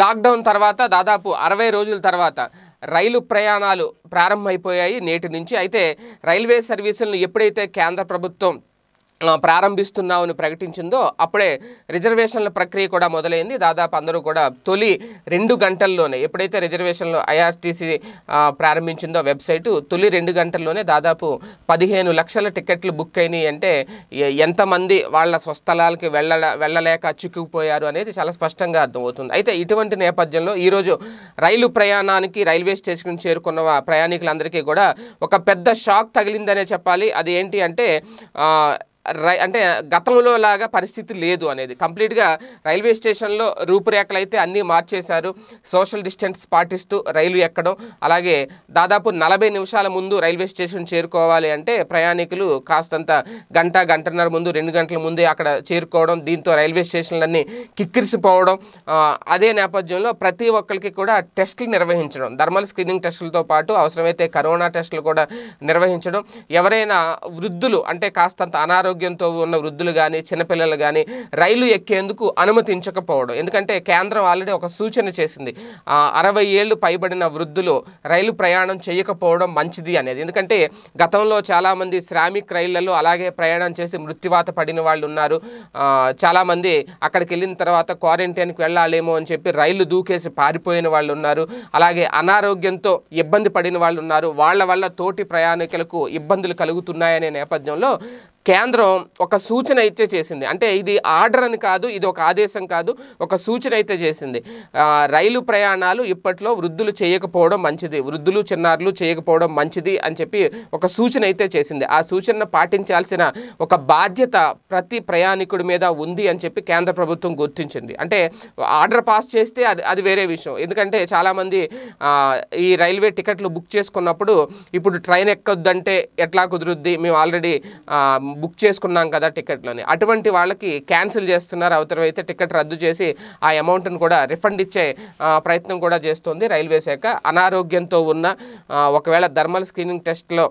lockdown తర్వాత దాదాపు అరవై రోజుల తర్వాత రైలు ప్రయాణాలు ప్రారంభమైపోయాయి నేటి నుంచి అయితే రైల్వే సర్వీసులను ఎప్పుడైతే కేంద్ర ప్రభుత్వం ప్రారంభిస్తున్నావు అని ప్రకటించిందో అప్పుడే రిజర్వేషన్ల ప్రక్రియ కూడా మొదలైంది దాదాపు అందరూ కూడా తొలి రెండు గంటల్లోనే ఎప్పుడైతే రిజర్వేషన్లు ఐఆర్టీసీ ప్రారంభించిందో వెబ్సైటు తొలి రెండు గంటల్లోనే దాదాపు పదిహేను లక్షల టికెట్లు బుక్ అయినాయి అంటే ఎంతమంది వాళ్ళ స్వస్థలాలకి వెళ్ళ వెళ్ళలేక చిక్కుకుపోయారు అనేది చాలా స్పష్టంగా అర్థమవుతుంది అయితే ఇటువంటి నేపథ్యంలో ఈరోజు రైలు ప్రయాణానికి రైల్వే స్టేషన్ చేరుకున్న ప్రయాణికులందరికీ కూడా ఒక పెద్ద షాక్ తగిలిందనే చెప్పాలి అది ఏంటి అంటే రై అంటే గతంలో లాగా పరిస్థితి లేదు అనేది కంప్లీట్గా రైల్వే స్టేషన్లో రూపురేఖలు అయితే అన్నీ మార్చేశారు సోషల్ డిస్టెన్స్ పాటిస్తూ రైలు ఎక్కడం అలాగే దాదాపు నలభై నిమిషాల ముందు రైల్వే స్టేషన్ చేరుకోవాలి అంటే ప్రయాణికులు కాస్తంత గంట గంటన్నర ముందు రెండు గంటల ముందే అక్కడ చేరుకోవడం దీంతో రైల్వే స్టేషన్లన్నీ కిక్కిరిసిపోవడం అదే నేపథ్యంలో ప్రతి ఒక్కరికి కూడా టెస్టులు నిర్వహించడం థర్మల్ స్క్రీనింగ్ టెస్టులతో పాటు అవసరమైతే కరోనా టెస్టులు కూడా నిర్వహించడం ఎవరైనా వృద్ధులు అంటే కాస్తంత అనారోగ్య అనారోగ్యంతో ఉన్న వృద్ధులు కానీ చిన్నపిల్లలు కానీ రైలు ఎక్కేందుకు అనుమతించకపోవడం ఎందుకంటే కేంద్రం ఆల్రెడీ ఒక సూచన చేసింది అరవై ఏళ్ళు పైబడిన వృద్ధులు రైలు ప్రయాణం చేయకపోవడం మంచిది అనేది ఎందుకంటే గతంలో చాలామంది శ్రామిక్ రైళ్లలో అలాగే ప్రయాణం చేసి మృత్యువాత పడిన వాళ్ళు ఉన్నారు చాలామంది అక్కడికి వెళ్ళిన తర్వాత క్వారంటైన్కి వెళ్ళాలేమో అని చెప్పి రైళ్లు దూకేసి పారిపోయిన వాళ్ళు ఉన్నారు అలాగే అనారోగ్యంతో ఇబ్బంది పడిన వాళ్ళు ఉన్నారు వాళ్ళ వల్ల తోటి ప్రయాణికులకు ఇబ్బందులు కలుగుతున్నాయనే నేపథ్యంలో కేంద్రం ఒక సూచన అయితే చేసింది అంటే ఇది ఆర్డర్ అని కాదు ఇది ఒక ఆదేశం కాదు ఒక సూచన అయితే చేసింది రైలు ప్రయాణాలు ఇప్పట్లో వృద్ధులు చేయకపోవడం మంచిది వృద్ధులు చిన్నారులు చేయకపోవడం మంచిది అని చెప్పి ఒక సూచన అయితే చేసింది ఆ సూచనను పాటించాల్సిన ఒక బాధ్యత ప్రతి ప్రయాణికుడి మీద ఉంది అని చెప్పి కేంద్ర ప్రభుత్వం గుర్తించింది అంటే ఆర్డర్ పాస్ చేస్తే అది అది వేరే విషయం ఎందుకంటే చాలామంది ఈ రైల్వే టికెట్లు బుక్ చేసుకున్నప్పుడు ఇప్పుడు ట్రైన్ ఎక్కొద్దంటే ఎట్లా కుదురుద్ది మేము ఆల్రెడీ బుక్ చేసుకున్నాం కదా టికెట్లని అటువంటి వాళ్ళకి క్యాన్సిల్ చేస్తున్నారు అవతరమైతే టికెట్ రద్దు చేసి ఆ అమౌంట్ను కూడా రిఫండ్ ఇచ్చే ప్రయత్నం కూడా చేస్తుంది రైల్వే శాఖ అనారోగ్యంతో ఉన్న ఒకవేళ థర్మల్ స్క్రీనింగ్ టెస్ట్లో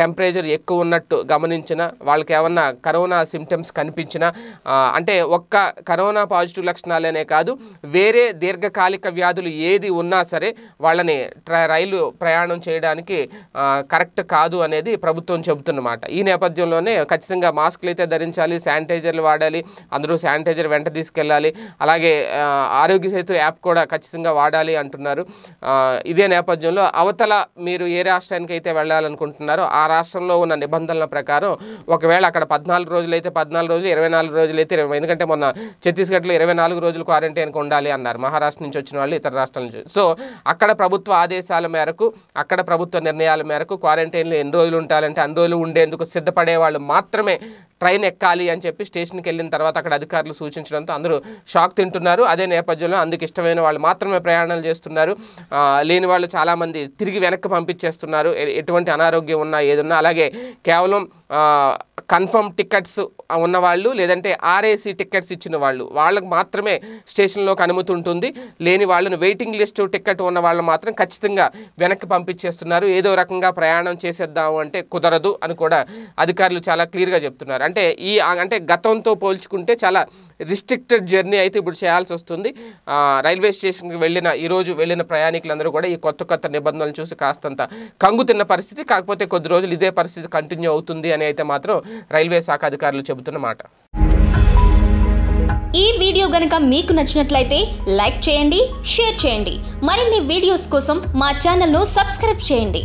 టెంపరేచర్ ఎక్కువ ఉన్నట్టు గమనించిన వాళ్ళకి ఏమన్నా కరోనా సిమ్టమ్స్ కనిపించిన అంటే ఒక్క కరోనా పాజిటివ్ లక్షణాలనే కాదు వేరే దీర్ఘకాలిక వ్యాధులు ఏది ఉన్నా సరే వాళ్ళని రైలు ప్రయాణం చేయడానికి కరెక్ట్ కాదు అనేది ప్రభుత్వం చెబుతున్నమాట ఈ నేపథ్యంలోనే ఖచ్చితంగా మాస్క్లు అయితే ధరించాలి శానిటైజర్లు వాడాలి అందరూ శానిటైజర్ వెంట తీసుకెళ్ళాలి అలాగే ఆరోగ్య సేతు యాప్ కూడా ఖచ్చితంగా వాడాలి అంటున్నారు ఇదే నేపథ్యంలో అవతల మీరు ఏ రాష్ట్రానికి అయితే వెళ్ళాలనుకుంటున్నారో ఆ రాష్ట్రంలో ఉన్న నిబంధనల ప్రకారం ఒకవేళ అక్కడ పద్నాలుగు రోజులైతే పద్నాలుగు రోజులు ఇరవై నాలుగు రోజులైతే ఎందుకంటే మొన్న ఛత్తీస్గఢ్లో ఇరవై నాలుగు రోజులు క్వారంటైన్కి ఉండాలి అన్నారు మహారాష్ట్ర నుంచి వచ్చిన వాళ్ళు ఇతర రాష్ట్రాల నుంచి సో అక్కడ ప్రభుత్వ ఆదేశాల మేరకు అక్కడ ప్రభుత్వ నిర్ణయాల మేరకు క్వారంటైన్లో ఎన్ని రోజులు ఉండాలంటే అన్ని రోజులు ఉండేందుకు సిద్ధపడే వాళ్ళు మాత్రం पत्र में ట్రైన్ ఎక్కాలి అని చెప్పి స్టేషన్కి వెళ్ళిన తర్వాత అక్కడ అధికారులు సూచించడంతో అందరూ షాక్ తింటున్నారు అదే నేపథ్యంలో అందుకు ఇష్టమైన వాళ్ళు మాత్రమే ప్రయాణాలు చేస్తున్నారు లేని వాళ్ళు చాలామంది తిరిగి వెనక్కి పంపించేస్తున్నారు ఎటువంటి అనారోగ్యం ఉన్నా ఏదున్నా అలాగే కేవలం కన్ఫర్మ్ టికెట్స్ ఉన్నవాళ్ళు లేదంటే ఆర్ఏసీ టికెట్స్ ఇచ్చిన వాళ్ళు వాళ్ళకు మాత్రమే స్టేషన్లోకి అనుమతి ఉంటుంది లేని వాళ్ళను వెయిటింగ్ లిస్టు టికెట్ ఉన్న వాళ్ళు మాత్రం ఖచ్చితంగా వెనక్కి పంపించేస్తున్నారు ఏదో రకంగా ప్రయాణం చేసేద్దాము అంటే కుదరదు అని కూడా అధికారులు చాలా క్లియర్గా చెప్తున్నారు అంటే ఈ అంటే గతంతో పోల్చుకుంటే చాలా రిస్ట్రిక్టెడ్ జర్నీ అయితే ఇప్పుడు చేయాల్సి వస్తుంది రైల్వే స్టేషన్కి వెళ్ళిన ఈరోజు వెళ్ళిన ప్రయాణికులందరూ కూడా ఈ కొత్త కొత్త నిబంధనలు చూసి కాస్తంత తిన్న పరిస్థితి కాకపోతే కొద్ది రోజులు ఇదే పరిస్థితి కంటిన్యూ అవుతుంది అని అయితే మాత్రం రైల్వే శాఖ అధికారులు చెబుతున్న మాట ఈ వీడియో గనుక మీకు నచ్చినట్లయితే లైక్ చేయండి షేర్ చేయండి మరిన్ని వీడియోస్ కోసం మా ఛానల్ను సబ్స్క్రైబ్ చేయండి